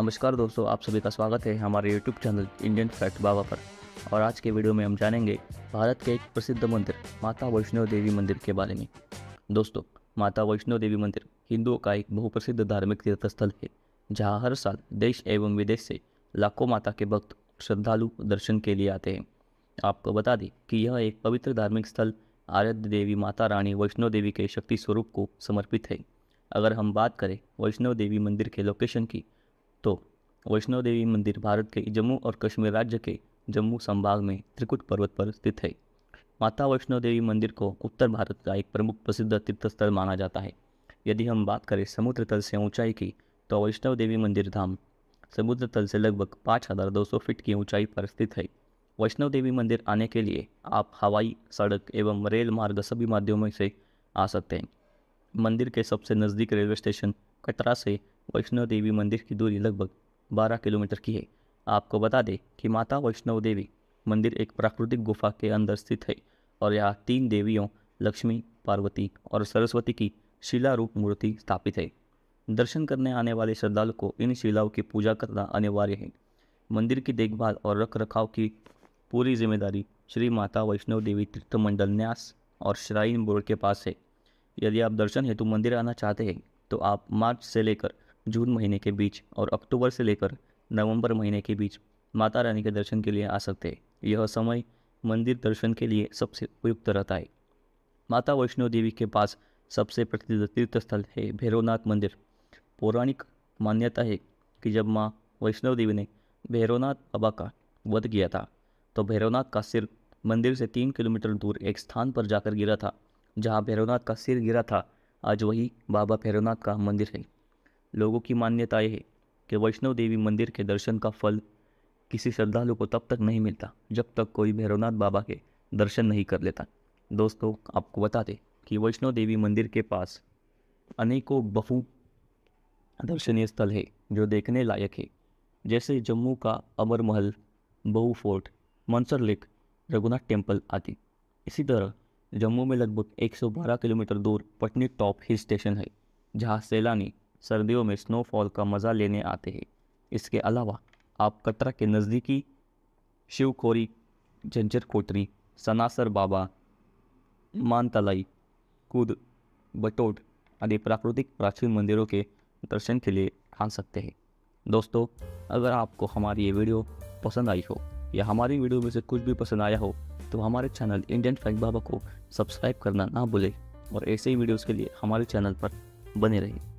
नमस्कार दोस्तों आप सभी का स्वागत है हमारे YouTube channel Indian fact Baba पर और आज के वीडियो में हम जानेंगे भारत के एक प्रसिद्ध मंदिर माता वैष्णो देवी मंदिर के बारे में दोस्तों माता वैष्णो देवी मंदिर हिंदुओं का एक बहुप्रसिद्ध धार्मिक तीर्थस्थल है जहाँ हर साल देश एवं विदेश से लाखों माता के भक्त श्रद्धालु दर्शन के लिए आते हैं आपको बता दें कि यह एक पवित्र धार्मिक स्थल आराध्य देवी माता रानी वैष्णो देवी के शक्ति स्वरूप को समर्पित है अगर हम बात करें वैष्णो देवी मंदिर के लोकेशन की तो वैष्णो देवी मंदिर भारत के जम्मू और कश्मीर राज्य के जम्मू संभाग में त्रिकुट पर्वत पर स्थित है माता वैष्णो देवी मंदिर को उत्तर भारत का एक प्रमुख प्रसिद्ध तीर्थस्थल माना जाता है यदि हम बात करें समुद्र तल से ऊंचाई की तो वैष्णव देवी मंदिर धाम समुद्र तल से लगभग पाँच हज़ार दो सौ फीट की ऊंचाई पर स्थित है वैष्णव देवी मंदिर आने के लिए आप हवाई सड़क एवं रेल मार्ग सभी माध्यमों से आ सकते हैं मंदिर के सबसे नज़दीक रेलवे स्टेशन कटरा से वैष्णो देवी मंदिर की दूरी लगभग 12 किलोमीटर की है आपको बता दें कि माता वैष्णो देवी मंदिर एक प्राकृतिक गुफा के अंदर स्थित है और यहाँ तीन देवियों लक्ष्मी पार्वती और सरस्वती की शिला रूप मूर्ति स्थापित है दर्शन करने आने वाले श्रद्धालु को इन शिलाओं की पूजा करना अनिवार्य है मंदिर की देखभाल और रख रखाव की पूरी जिम्मेदारी श्री माता वैष्णव देवी तीर्थ मंडल न्यास और श्राइन बोर्ड के पास है यदि आप दर्शन हेतु मंदिर आना चाहते हैं तो आप मार्च से लेकर जून महीने के बीच और अक्टूबर से लेकर नवंबर महीने के बीच माता रानी के दर्शन के लिए आ सकते हैं यह समय मंदिर दर्शन के लिए सबसे उपयुक्त रहता है माता वैष्णो देवी के पास सबसे प्रसिद्ध तीर्थस्थल है भैरवनाथ मंदिर पौराणिक मान्यता है कि जब माँ वैष्णो देवी ने भैरवनाथ बाबा का वध किया था तो भैरवनाथ का सिर मंदिर से तीन किलोमीटर दूर एक स्थान पर जाकर गिरा था जहाँ भैरवनाथ का सिर गिरा था आज वही बाबा भैरवनाथ का मंदिर है लोगों की मान्यता यह है कि वैष्णो देवी मंदिर के दर्शन का फल किसी श्रद्धालु को तब तक नहीं मिलता जब तक कोई भैरवनाथ बाबा के दर्शन नहीं कर लेता दोस्तों आपको बता दें कि वैष्णो देवी मंदिर के पास अनेकों बहु दर्शनीय स्थल है जो देखने लायक है जैसे जम्मू का Amar Mahal Bahu fort Mansar lake Raghunath temple आदि इसी तरह जम्मू में लगभग 112 किलोमीटर दूर पटनी टॉप हिल स्टेशन है जहाँ सैलानी सर्दियों में स्नोफॉल का मज़ा लेने आते हैं इसके अलावा आप कटरा के नज़दीकी शिवखोरी झंझर कोटरी सनासर बाबा मानतलाई कुद बटोट आदि प्राकृतिक प्राचीन मंदिरों के दर्शन के लिए आ सकते हैं दोस्तों अगर आपको हमारी ये वीडियो पसंद आई हो या हमारी वीडियो में से कुछ भी पसंद आया हो तो हमारे चैनल इंडियन फैक्ट बाबा को सब्सक्राइब करना ना भूलें और ऐसे ही वीडियोस के लिए हमारे चैनल पर बने रहें